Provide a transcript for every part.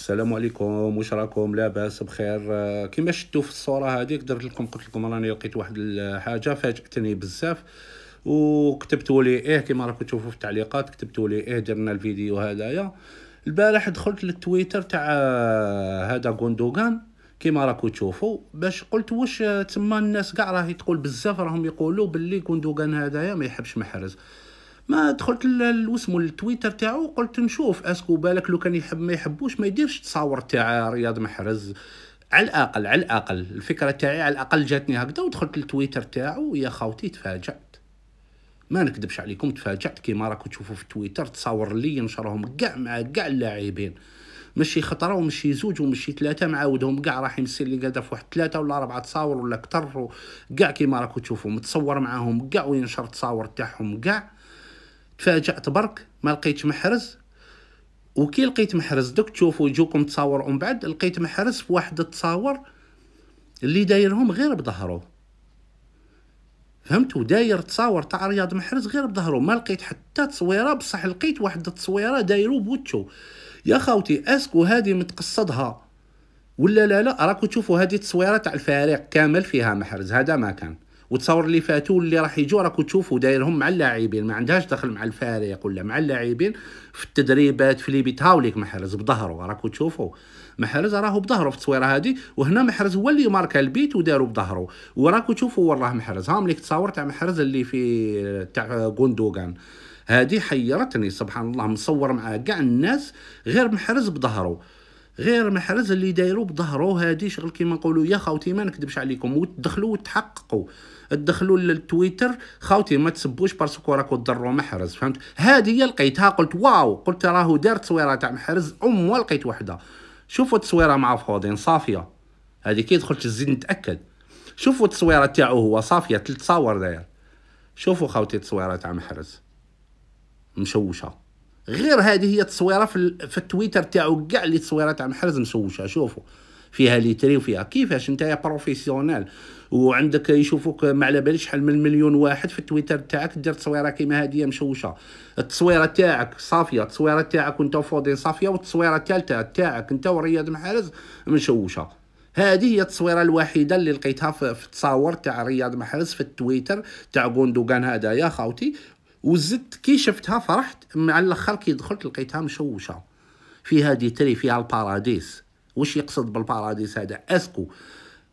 السلام عليكم واش راكم لاباس بخير آه، كما شفتوا في الصوره هذيك درت لكم قلت لكم راني لقيت واحد الحاجه فاجاتني بزاف وكتبتوا لي ايه كما راكم تشوفوا في التعليقات كتبتوا لي ايه درنا الفيديو هذايا البارح دخلت للتويتر تاع آه، هذا غوندوغان كما راكم تشوفوا باش قلت واش آه، تما الناس كاع راهي تقول بزاف راهم يقولوا باللي غوندوغان هذايا ما يحبش محرز ما دخلت لوسمو التويتر تاعو قلت نشوف اسكو بالك لو كان يحب ما يحبوش ما يديرش تصاور تاع رياض محرز على الاقل على الاقل الفكره تاعي على الاقل جاتني هكذا ودخلت للتويتر تاعو يا خاوتي تفاجات ما نكذبش عليكم تفاجات كيما راكم تشوفوا في تويتر تصاور لي ينشرهم كاع مع كاع اللاعبين ماشي خطرة ومشي زوج ومشي ثلاثة معاودهم كاع راح يمسير لي قادا في واحد ثلاثة ولا أربعة تصاور ولا كتر كاع كيما راكو تشوفوا متصور معاهم كاع وينشر تصاور تاعهم كاع تفاجات برك ما لقيت محرز وكي لقيت محرز دوك تشوفوا يجوكم تصاور ومن بعد لقيت محرز في واحد التصاور اللي دايرهم غير بظهرو فهمتوا داير تصاور تاع رياض محرز غير بظهرو ما لقيت حتى تصويره بصح لقيت واحد التصويره دايرو بوتشو يا خاوتي اسكو هذه متقصدها ولا لا لا راكو تشوفوا هذه التصويره تاع الفريق كامل فيها محرز هذا ما كان وتصور اللي فاتوا اللي راح يجوا راك تشوفوا دايرهم مع اللاعبين ما عندهاش دخل مع الفريق ولا مع اللاعبين في التدريبات في ليبي تهاوليك محرز بظهره راك تشوفوا محرز راهو بظهره في التصويره هذه وهنا محرز هو اللي ماركا البيت وداروا بظهره وراك تشوفوا وراه محرز هام ليك تصاور تاع محرز اللي في تاع غوندوغان هذه حيرتني سبحان الله مصور مع كاع الناس غير محرز بظهره غير محرز اللي دايرو بظهرو هادي شغل كيما نقولوا يا خاوتي ما نكذبش عليكم وتدخلوا وتحققوا تدخلوا للتويتر خاوتي ما تسبوش باسكو راكو تضروا محرز فهمت هذه هي لقيتها قلت واو قلت راهو دار تصويره تاع محرز ام لقيت وحده شوفوا التصويره مع فوضين صافيه هذه كي دخلت الزيد نتاكد شوفوا التصويره تاعو هو صافيه ثلاث صور داير شوفوا خاوتي التصويره تاع محرز مشوشه غير هذه هي تصويره في, في التويتر تاعو كاع اللي تصويره تاع محرز مسوشه شوفوا فيها ليتري وفيها كيفاش انت يا بروفيسيونيل وعندك يشوفوك ما على باليش شحال من مليون واحد في التويتر تاعك دير تصويره كيما هذه مشوشه التصويره تاعك صافيه التصويره تاعك وانت فوضي صافيه والتصويره الثالثه تاعك انت ورياض محرز مشوشه هذه هي التصويره الوحيده اللي لقيتها في التصاور تاع رياض محرز في التويتر تاع غوندوغان هذا يا خاوتي وزدت كي شفتها فرحت مع الاخر كي دخلت لقيتها مشوشه فيها ديتري فيها الباراديس واش يقصد بالباراديس هذا اسكو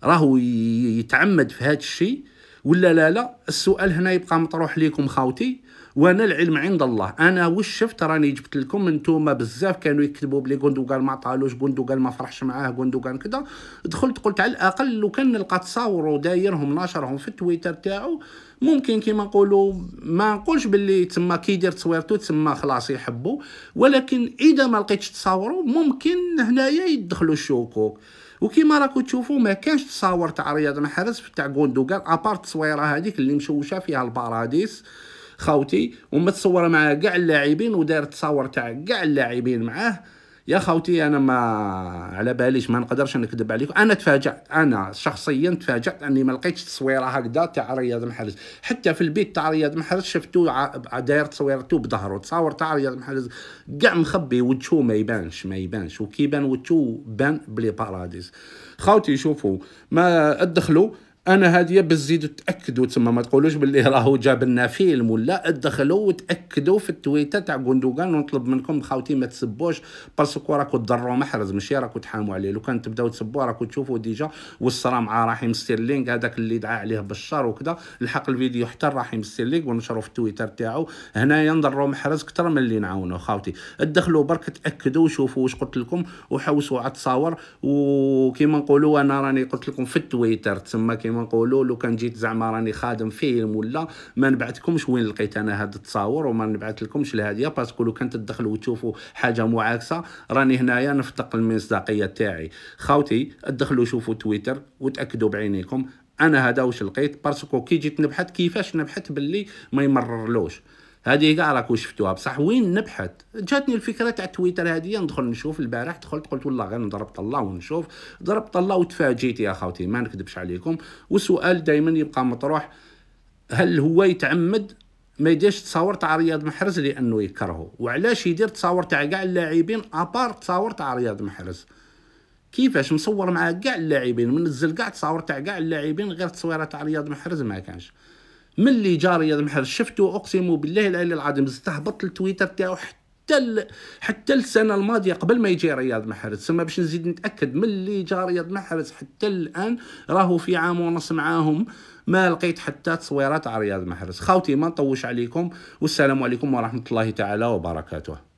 راهو يتعمد في هذا الشيء ولا لا لا السؤال هنا يبقى مطروح ليكم خاوتي وانا العلم عند الله انا واش شفت راني جبت لكم نتوما بزاف كانوا يكتبوا بلي قال ما طالوش قال ما فرحش معاه قال كذا دخلت قلت على الاقل لو كان نلقى تصاور دايرهم ناشرهم في التويتر تاعو ممكن كيما نقولوا ما نقولش باللي تما كيدير تصويرته تما خلاص يحبو ولكن اذا ما لقيتش تصاورو ممكن هنايا يدخلوا الشكوك وكيما راكو تشوفوا ما كانش تصاور تاع رياض محرز تاع غوندوغان ابار التصويره هذيك اللي مشوشه فيها الباراديس خاوتي ومتصوره مع كاع اللاعبين ودار تصاور تاع كاع اللاعبين معاه يا خوتي انا ما على باليش ما نقدرش نكذب عليكم انا تفاجات انا شخصيا تفاجات اني ما لقيتش تصويره هكذا تاع رياض محرز حتى في البيت تاع رياض محرز شفتو داير تصويرته بظهره تصاور تاع رياض محرز كاع مخبي وجهو ما يبانش ما يبانش وكيبان وجهو بان بلي باراديس خوتي شوفوا ما ادخلوا انا هذه بزيدوا تاكدوا تما ما تقولوش باللي راهو جاب لنا فيلم ولا ادخلوا وتاكدوا في التويته تاع غوندوغان ونطلب منكم خاوتي ما تسبوش باسكو راكو تضروا محرز ماشي راكو تحاموا عليه لو كان تبداو تسبوا راكو تشوفوا ديجا والصرا مع رحيم ستيرلينغ هذاك اللي دعا عليه بالشر وكذا لحق الفيديو حتى رحيم ستيرلينغ ونشروا في التويتر تاعو هنايا نضروا محرز اكثر من اللي نعاونوا خاوتي ادخلوا برك تاكدوا وشوفوا واش قلت لكم وحوسوا على التصاور وكيما نقولوا انا راني قلت لكم في التويتر تما كيما كيما نقولوا لو كان جيت زعما راني خادم فيلم ولا ما نبعثكمش وين لقيت انا هاد التصاور وما نبعث لكمش الهاديه باسكو لو كان تدخلوا وتشوفوا حاجه معاكسه راني هنايا نفتق المصداقيه تاعي خاوتي ادخلوا شوفوا تويتر وتاكدوا بعينيكم انا هذا واش لقيت باسكو كي جيت نبحث كيفاش نبحث باللي ما يمررلوش هذه كاع راك شفتوها بصح وين نبحث جاتني الفكره تاع تويتر هذه ندخل نشوف البارح دخلت قلت والله غير نضرب طلا ونشوف ضربت طلا وتفاجئت يا خوتي ما نكذبش عليكم والسؤال دائما يبقى مطروح هل هو يتعمد ما يديرش تصاور تاع رياض محرز لانه يكرهه وعلاش يدير تصاور تاع كاع اللاعبين ابار تصاور تاع رياض محرز كيفاش مصور مع كاع اللاعبين منزل كاع تصاور تاع كاع اللاعبين غير تصويره تاع رياض محرز ما كانش من اللي جاري المحر شفته اقسم بالله العلي العظيم استهبط التويتر تاعو حتى ال... حتى السنه الماضيه قبل ما يجي رياض محرز ثم باش نزيد نتاكد من اللي جا رياض محرز حتى الان راهو في عام ونص معاهم ما لقيت حتى تصويرات على رياض محرز خاوتي ما نطوش عليكم والسلام عليكم ورحمه الله تعالى وبركاته